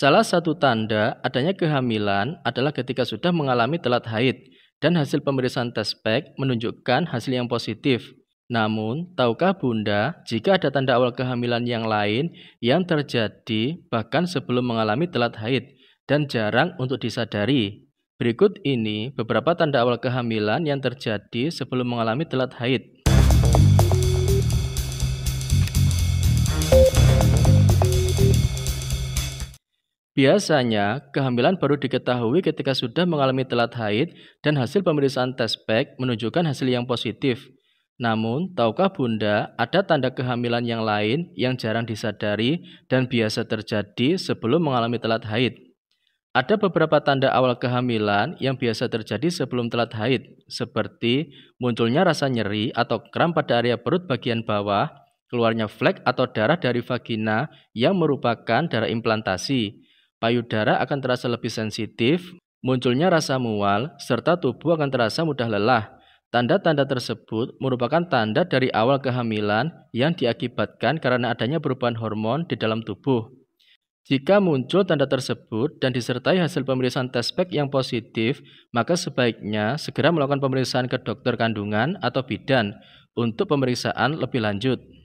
Salah satu tanda adanya kehamilan adalah ketika sudah mengalami telat haid dan hasil pemeriksaan tes pack menunjukkan hasil yang positif. Namun, tahukah Bunda jika ada tanda awal kehamilan yang lain yang terjadi bahkan sebelum mengalami telat haid dan jarang untuk disadari? Berikut ini beberapa tanda awal kehamilan yang terjadi sebelum mengalami telat haid. Biasanya, kehamilan baru diketahui ketika sudah mengalami telat haid dan hasil pemeriksaan tes pack e menunjukkan hasil yang positif. Namun, tahukah Bunda ada tanda kehamilan yang lain yang jarang disadari dan biasa terjadi sebelum mengalami telat haid? Ada beberapa tanda awal kehamilan yang biasa terjadi sebelum telat haid, seperti munculnya rasa nyeri atau kram pada area perut bagian bawah, keluarnya flek atau darah dari vagina yang merupakan darah implantasi, Payudara akan terasa lebih sensitif, munculnya rasa mual, serta tubuh akan terasa mudah lelah. Tanda-tanda tersebut merupakan tanda dari awal kehamilan yang diakibatkan karena adanya perubahan hormon di dalam tubuh. Jika muncul tanda tersebut dan disertai hasil pemeriksaan tes pack yang positif, maka sebaiknya segera melakukan pemeriksaan ke dokter kandungan atau bidan untuk pemeriksaan lebih lanjut.